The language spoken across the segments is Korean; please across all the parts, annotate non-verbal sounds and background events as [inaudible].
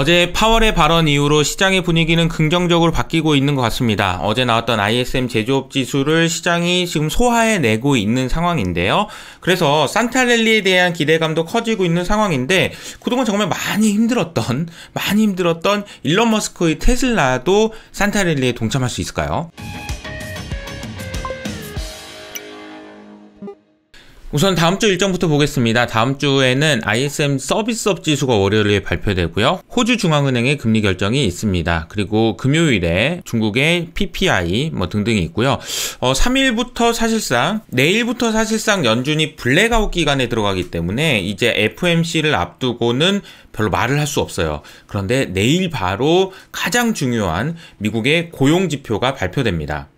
어제 파월의 발언 이후로 시장의 분위기는 긍정적으로 바뀌고 있는 것 같습니다. 어제 나왔던 ISM 제조업 지수를 시장이 지금 소화해내고 있는 상황인데요. 그래서 산타랠리에 대한 기대감도 커지고 있는 상황인데 그동안 정말 많이 힘들었던 많이 힘들었던 일론 머스크의 테슬라도 산타랠리에 동참할 수 있을까요? 우선 다음 주 일정부터 보겠습니다. 다음 주에는 ISM 서비스업 지수가 월요일에 발표되고요. 호주 중앙은행의 금리 결정이 있습니다. 그리고 금요일에 중국의 PPI 뭐 등등이 있고요. 어, 3일부터 사실상 내일부터 사실상 연준이 블랙아웃 기간에 들어가기 때문에 이제 FMC를 앞두고는 별로 말을 할 수 없어요. 그런데 내일 바로 가장 중요한 미국의 고용 지표가 발표됩니다.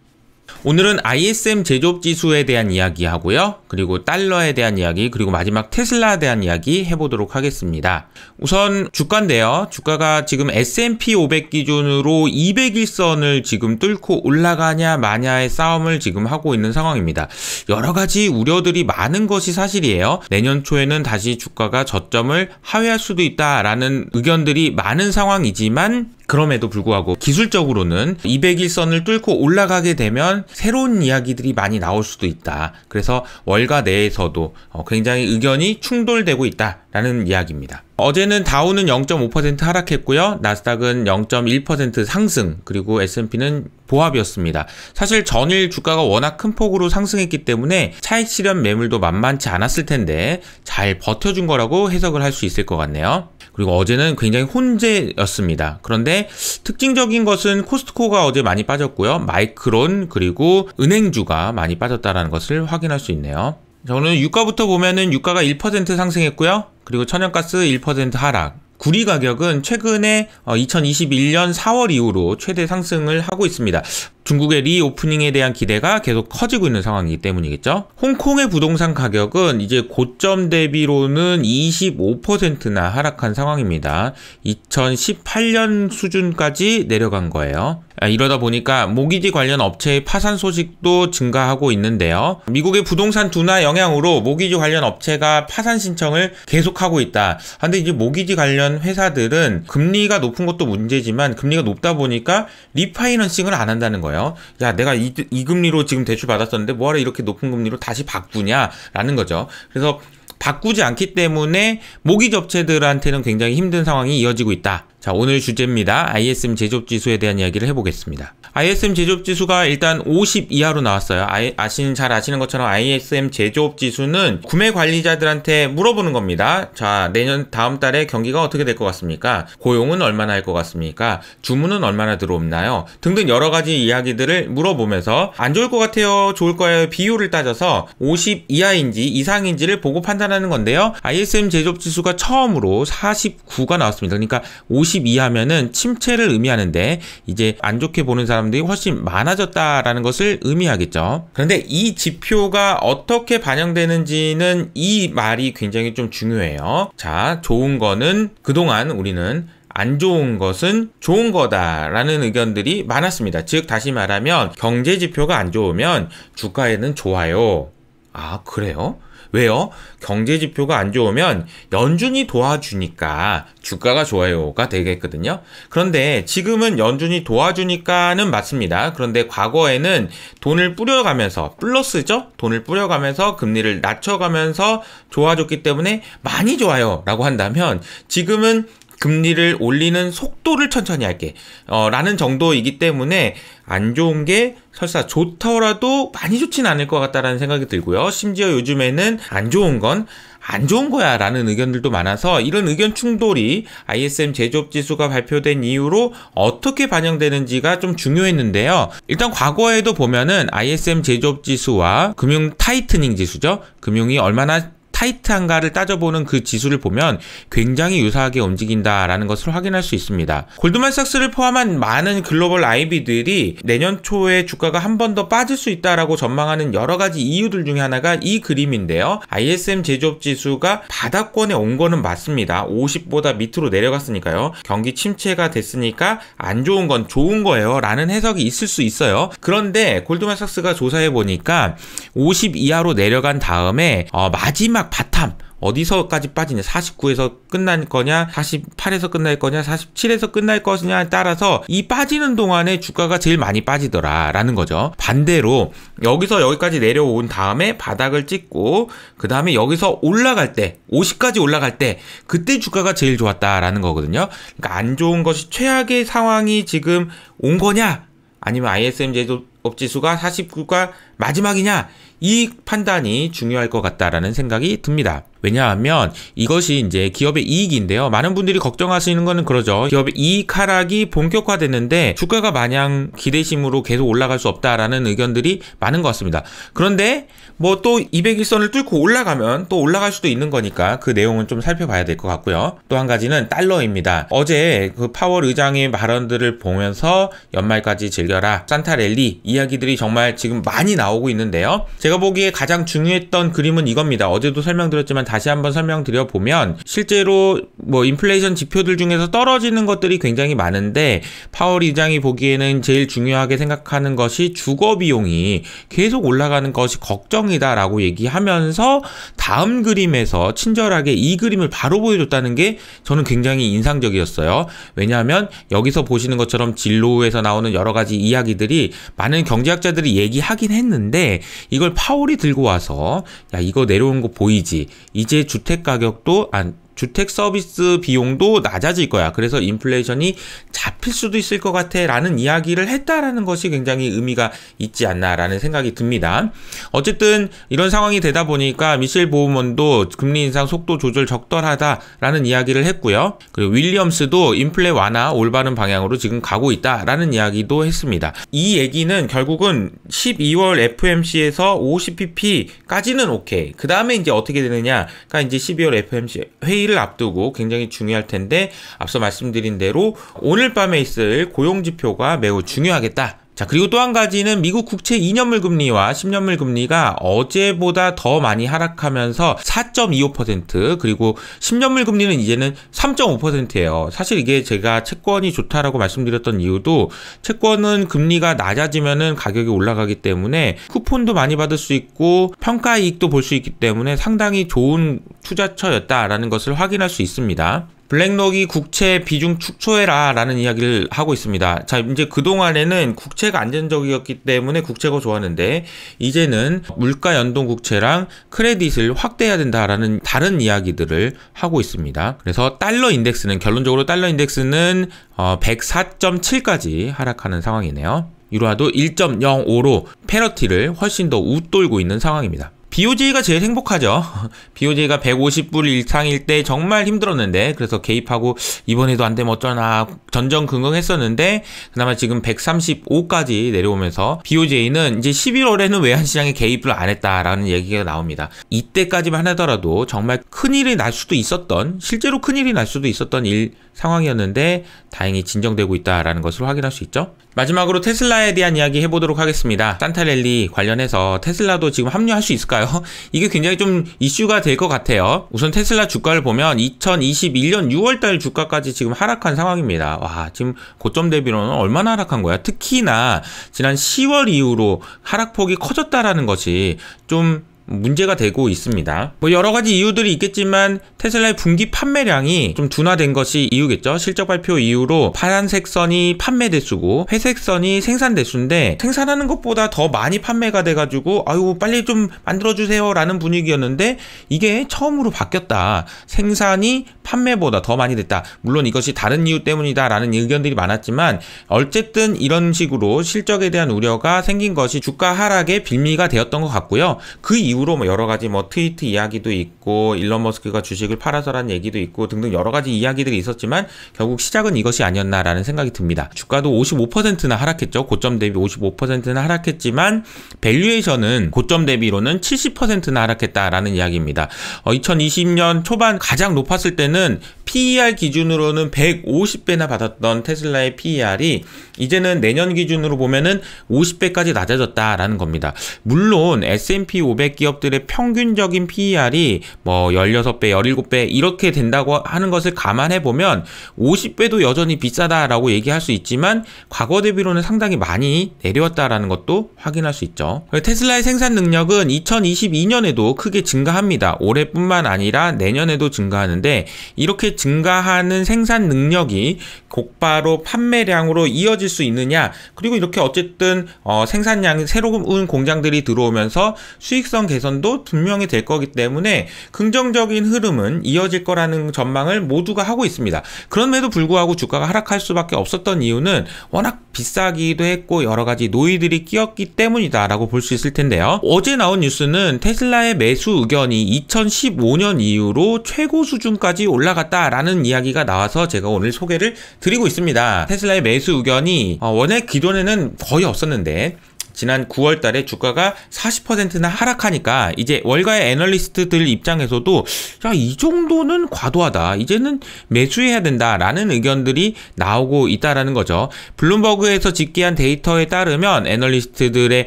오늘은 ISM 제조업 지수에 대한 이야기 하고요. 그리고 달러에 대한 이야기, 그리고 마지막 테슬라에 대한 이야기 해보도록 하겠습니다. 우선 주가인데요. 주가가 지금 S&P 500 기준으로 200일선을 지금 뚫고 올라가냐 마냐의 싸움을 지금 하고 있는 상황입니다. 여러 가지 우려들이 많은 것이 사실이에요. 내년 초에는 다시 주가가 저점을 하회할 수도 있다라는 의견들이 많은 상황이지만 그럼에도 불구하고 기술적으로는 201선을 뚫고 올라가게 되면 새로운 이야기들이 많이 나올 수도 있다. 그래서 월가 내에서도 어, 굉장히 의견이 충돌되고 있다라는 이야기입니다. 어제는 다우는 0.5% 하락했고요. 나스닥은 0.1% 상승, 그리고 S&P는 보합이었습니다. 사실 전일 주가가 워낙 큰 폭으로 상승했기 때문에 차익 실현 매물도 만만치 않았을 텐데 잘 버텨준 거라고 해석을 할 수 있을 것 같네요. 그리고 어제는 굉장히 혼재였습니다. 그런데 특징적인 것은 코스트코가 어제 많이 빠졌고요. 마이크론 그리고 은행주가 많이 빠졌다는 것을 확인할 수 있네요. 자, 오늘 유가부터 보면은 유가가 1% 상승했고요. 그리고 천연가스 1% 하락, 구리 가격은 최근에 2021년 어, 4월 이후로 최대 상승을 하고 있습니다. 중국의 리오프닝에 대한 기대가 계속 커지고 있는 상황이기 때문이겠죠. 홍콩의 부동산 가격은 이제 고점 대비로는 25%나 하락한 상황입니다. 2018년 수준까지 내려간 거예요. 아, 이러다 보니까 모기지 관련 업체의 파산 소식도 증가하고 있는데요. 미국의 부동산 둔화 영향으로 모기지 관련 업체가 파산 신청을 계속하고 있다. 그런데 이제 모기지 관련 회사들은 금리가 높은 것도 문제지만 금리가 높다 보니까 리파이낸싱을 안 한다는 거예요. 거예요. 야, 내가 이, 이 금리로 지금 대출 받았었는데 뭐하러 이렇게 높은 금리로 다시 바꾸냐라는 거죠. 그래서 바꾸지 않기 때문에 모기 업체들한테는 굉장히 힘든 상황이 이어지고 있다. 자, 오늘 주제입니다. ISM 제조업 지수에 대한 이야기를 해보겠습니다. ISM 제조업 지수가 일단 50 이하로 나왔어요. 아, 시는잘 아시는 것처럼 ISM 제조업 지수는 구매 관리자들한테 물어보는 겁니다. 자, 내년 다음 달에 경기가 어떻게 될 것 같습니까? 고용은 얼마나 할 것 같습니까? 주문은 얼마나 들어옵나요? 등등 여러 가지 이야기들을 물어보면서 안 좋을 것 같아요, 좋을 거예요 비율을 따져서 50 이하인지 이상인지를 보고 판단하는 판단하는 건데요. ISM 제조업 지수가 처음으로 49가 나왔습니다. 그러니까 52 하면은 침체를 의미하는데 이제 안 좋게 보는 사람들이 훨씬 많아졌다라는 것을 의미하겠죠. 그런데 이 지표가 어떻게 반영되는지는 이 말이 굉장히 좀 중요해요. 자, 좋은 거는 그동안 우리는 안 좋은 것은 좋은 거다라는 의견들이 많았습니다. 즉, 다시 말하면 경제 지표가 안 좋으면 주가에는 좋아요. 아, 그래요? 왜요? 경제 지표가 안 좋으면 연준이 도와주니까 주가가 좋아요가 되겠거든요. 그런데 지금은 연준이 도와주니까는 맞습니다. 그런데 과거에는 돈을 뿌려가면서 플러스죠? 돈을 뿌려가면서 금리를 낮춰가면서 좋아졌기 때문에 많이 좋아요라고 한다면 지금은 금리를 올리는 속도를 천천히 할게 어, 라는 정도이기 때문에 안 좋은 게 설사 좋더라도 많이 좋진 않을 것 같다라는 생각이 들고요. 심지어 요즘에는 안 좋은 건 안 좋은 거야 라는 의견들도 많아서 이런 의견 충돌이 ISM 제조업 지수가 발표된 이후로 어떻게 반영되는지가 좀 중요했는데요. 일단 과거에도 보면은 ISM 제조업 지수와 금융 타이트닝 지수죠. 금융이 얼마나 타이트한가를 따져보는 그 지수를 보면 굉장히 유사하게 움직인다라는 것을 확인할 수 있습니다. 골드만삭스를 포함한 많은 글로벌 IB들이 내년 초에 주가가 한 번 더 빠질 수 있다라고 전망하는 여러 가지 이유들 중에 하나가 이 그림인데요. ISM 제조업 지수가 바닥권에 온 거는 맞습니다. 50보다 밑으로 내려갔으니까요. 경기 침체가 됐으니까 안 좋은 건 좋은 거예요. 라는 해석이 있을 수 있어요. 그런데 골드만삭스가 조사해 보니까 50 이하로 내려간 다음에 어 마지막 바탐 어디서까지 빠지냐 49에서 끝날 거냐 48에서 끝날 거냐 47에서 끝날 것이냐에 따라서 이 빠지는 동안에 주가가 제일 많이 빠지더라라는 거죠 반대로 여기서 여기까지 내려온 다음에 바닥을 찍고 그 다음에 여기서 올라갈 때 50까지 올라갈 때 그때 주가가 제일 좋았다라는 거거든요 그러니까 안 좋은 것이 최악의 상황이 지금 온 거냐 아니면 ISM 제조업 지수가 49가 마지막이냐 이 판단이 중요할 것 같다라는 생각이 듭니다. 왜냐하면 이것이 이제 기업의 이익인데요. 많은 분들이 걱정하시는 거는 그러죠. 기업의 이익 하락이 본격화되는데 주가가 마냥 기대심으로 계속 올라갈 수 없다라는 의견들이 많은 것 같습니다. 그런데 뭐 또 200일선을 뚫고 올라가면 또 올라갈 수도 있는 거니까 그 내용은 좀 살펴봐야 될 것 같고요. 또 한 가지는 달러입니다. 어제 그 파월 의장의 발언들을 보면서 연말까지 즐겨라 산타 랠리 이야기들이 정말 지금 많이 나오고 있는데요. 제가 보기에 가장 중요했던 그림은 이겁니다. 어제도 설명드렸지만 다시 한번 설명드려 보면 실제로 뭐 인플레이션 지표들 중에서 떨어지는 것들이 굉장히 많은데 파월 의장이 보기에는 제일 중요하게 생각하는 것이 주거 비용이 계속 올라가는 것이 걱정이다라고 얘기하면서 다음 그림에서 친절하게 이 그림을 바로 보여줬다는 게 저는 굉장히 인상적이었어요. 왜냐하면 여기서 보시는 것처럼 진로에서 나오는 여러 가지 이야기들이 많은 경제학자들이 얘기하긴 했는데 이걸 파월이 들고 와서 야 이거 내려온 거 보이지? 이 이제 주택 가격도 안 주택 서비스 비용도 낮아질 거야. 그래서 인플레이션이 잡힐 수도 있을 것 같아. 라는 이야기를 했다라는 것이 굉장히 의미가 있지 않나라는 생각이 듭니다. 어쨌든 이런 상황이 되다 보니까 미셸 보험원도 금리 인상 속도 조절 적절하다라는 이야기를 했고요. 그리고 윌리엄스도 인플레 완화 올바른 방향으로 지금 가고 있다라는 이야기도 했습니다. 이 얘기는 결국은 12월 FMC에서 50pp까지는 오케이. 그 다음에 이제 어떻게 되느냐. 그러니까 이제 12월 FMC 회의 회의를 앞두고 굉장히 중요할 텐데 앞서 말씀드린 대로 오늘 밤에 있을 고용 지표가 매우 중요하겠다. 자, 그리고 또 한 가지는 미국 국채 2년물 금리와 10년물 금리가 어제보다 더 많이 하락하면서 4.25% 그리고 10년물 금리는 이제는 3.5%예요. 사실 이게 제가 채권이 좋다라고 말씀드렸던 이유도 채권은 금리가 낮아지면은 가격이 올라가기 때문에 쿠폰도 많이 받을 수 있고 평가 이익도 볼 수 있기 때문에 상당히 좋은 투자처였다라는 것을 확인할 수 있습니다. 블랙록이 국채 비중 축소해라 라는 이야기를 하고 있습니다. 자, 이제 그동안에는 국채가 안전적이었기 때문에 국채가 좋았는데, 이제는 물가 연동 국채랑 크레딧을 확대해야 된다라는 다른 이야기들을 하고 있습니다. 그래서 달러 인덱스는, 결론적으로 달러 인덱스는 104.7까지 어, 하락하는 상황이네요. 유로화도 1.05로 페러티를 훨씬 더 웃돌고 있는 상황입니다. BOJ가 제일 행복하죠. [laughs] BOJ가 150불 일상일 때 정말 힘들었는데 그래서 개입하고 이번에도 안 되면 어쩌나 전전긍긍했었는데 그나마 지금 135까지 내려오면서 BOJ는 이제 11월에는 외환시장에 개입을 안 했다라는 얘기가 나옵니다. 이때까지만 하더라도 정말 큰일이 날 수도 있었던 실제로 큰일이 날 수도 있었던 일 상황이었는데 다행히 진정되고 있다라는 것을 확인할 수 있죠. 마지막으로 테슬라에 대한 이야기 해보도록 하겠습니다. 산타랠리 관련해서 테슬라도 지금 합류할 수 있을까요? [laughs] 이게 굉장히 좀 이슈가 될 것 같아요. 우선 테슬라 주가를 보면 2021년 6월달 주가까지 지금 하락한 상황입니다. 와 지금 고점 대비로는 얼마나 하락한 거야? 특히나 지난 10월 이후로 하락폭이 커졌다라는 것이 좀 문제가 되고 있습니다. 뭐 여러 가지 이유들이 있겠지만 테슬라의 분기 판매량이 좀 둔화된 것이 이유겠죠. 실적 발표 이후로 파란색 선이 판매 대수고 회색 선이 생산 대수인데 생산하는 것보다 더 많이 판매가 돼가지고 아유 빨리 좀 만들어주세요라는 분위기였는데 이게 처음으로 바뀌었다. 생산이 판매보다 더 많이 됐다. 물론 이것이 다른 이유 때문이다라는 의견들이 많았지만 어쨌든 이런 식으로 실적에 대한 우려가 생긴 것이 주가 하락의 빌미가 되었던 것 같고요. 그 이후 이후로 뭐 여러 가지 뭐 트위트 이야기도 있고 일론 머스크가 주식을 팔아서라는 얘기도 있고 등등 여러 가지 이야기들이 있었지만 결국 시작은 이것이 아니었나라는 생각이 듭니다. 주가도 55%나 하락했죠. 고점 대비 55%나 하락했지만 밸류에이션은 고점 대비로는 70%나 하락했다라는 이야기입니다. 어, 2020년 초반 가장 높았을 때는 PER 기준으로는 150배나 받았던 테슬라의 PER이 이제는 내년 기준으로 보면은 50배까지 낮아졌다라는 겁니다. 물론 S&P 500 기업들의 평균적인 PER이 뭐 16배, 17배 이렇게 된다고 하는 것을 감안해 보면 50배도 여전히 비싸다라고 얘기할 수 있지만 과거 대비로는 상당히 많이 내려왔다라는 것도 확인할 수 있죠. 테슬라의 생산 능력은 2022년에도 크게 증가합니다. 올해뿐만 아니라 내년에도 증가하는데 이렇게 증가하는 생산 능력이 곧바로 판매량으로 이어질 수 있느냐 그리고 이렇게 어쨌든 어, 생산량이 새로운 공장들이 들어오면서 수익성 개선도 분명히 될 거기 때문에 긍정적인 흐름은 이어질 거라는 전망을 모두가 하고 있습니다. 그럼에도 불구하고 주가가 하락할 수밖에 없었던 이유는 워낙 비싸기도 했고 여러 가지 노이들이 끼었기 때문이다라고 볼 수 있을 텐데요. 어제 나온 뉴스는 테슬라의 매수 의견이 2015년 이후로 최고 수준까지 올라갔다라는 이야기가 나와서 제가 오늘 소개를 드리고 있습니다. 테슬라의 매수 의견이 어, 원래 기존에는 거의 없었는데 지난 9월 달에 주가가 40%나 하락하니까 이제 월가의 애널리스트들 입장에서도 야, 이 정도는 과도하다. 이제는 매수해야 된다라는 의견들이 나오고 있다라는 거죠. 블룸버그에서 집계한 데이터에 따르면 애널리스트들의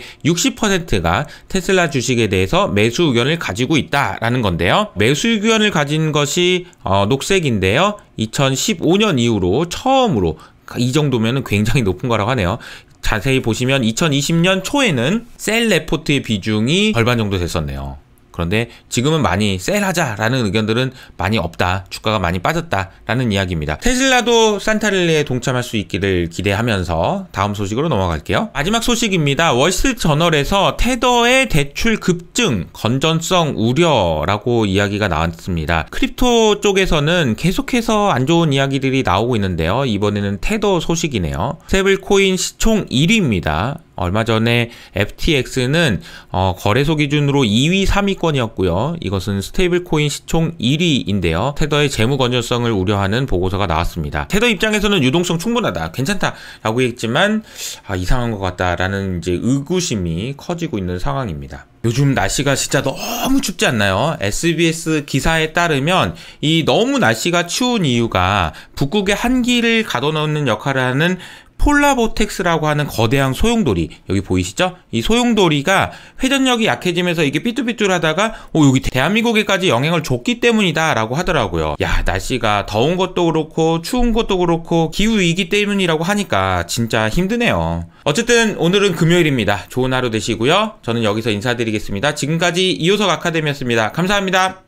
60%가 테슬라 주식에 대해서 매수 의견을 가지고 있다라는 건데요. 매수 의견을 가진 것이 어, 녹색인데요. 2015년 이후로 처음으로 이 정도면 굉장히 높은 거라고 하네요. 자세히 보시면 2020년 초에는 셀 레포트의 비중이 절반 정도 됐었네요. 그런데 지금은 많이 셀하자라는 의견들은 많이 없다. 주가가 많이 빠졌다라는 이야기입니다. 테슬라도 산타릴리에 동참할 수 있기를 기대하면서 다음 소식으로 넘어갈게요. 마지막 소식입니다. 월스트리트 저널에서 테더의 대출 급증, 건전성 우려라고 이야기가 나왔습니다. 크립토 쪽에서는 계속해서 안 좋은 이야기들이 나오고 있는데요. 이번에는 테더 소식이네요. 세블코인 시총 1위입니다. 얼마 전에 FTX는 어, 거래소 기준으로 2위 3위권이었고요. 이것은 스테이블코인 시총 1위인데요. 테더의 재무 건전성을 우려하는 보고서가 나왔습니다. 테더 입장에서는 유동성 충분하다, 괜찮다라고 했지만 아, 이상한 것 같다라는 이제 의구심이 커지고 있는 상황입니다. 요즘 날씨가 진짜 너무 춥지 않나요? SBS 기사에 따르면 이 너무 날씨가 추운 이유가 북극의 한기를 가둬놓는 역할을 하는 폴라보텍스라고 하는 거대한 소용돌이 여기 보이시죠? 이 소용돌이가 회전력이 약해지면서 이게 삐뚤삐뚤하다가 오 어, 여기 대한민국에까지 영향을 줬기 때문이다 라고 하더라고요 야 날씨가 더운 것도 그렇고 추운 것도 그렇고 기후위기 때문이라고 하니까 진짜 힘드네요 어쨌든 오늘은 금요일입니다 좋은 하루 되시고요 저는 여기서 인사드리겠습니다 지금까지 이호석 아카데미였습니다 감사합니다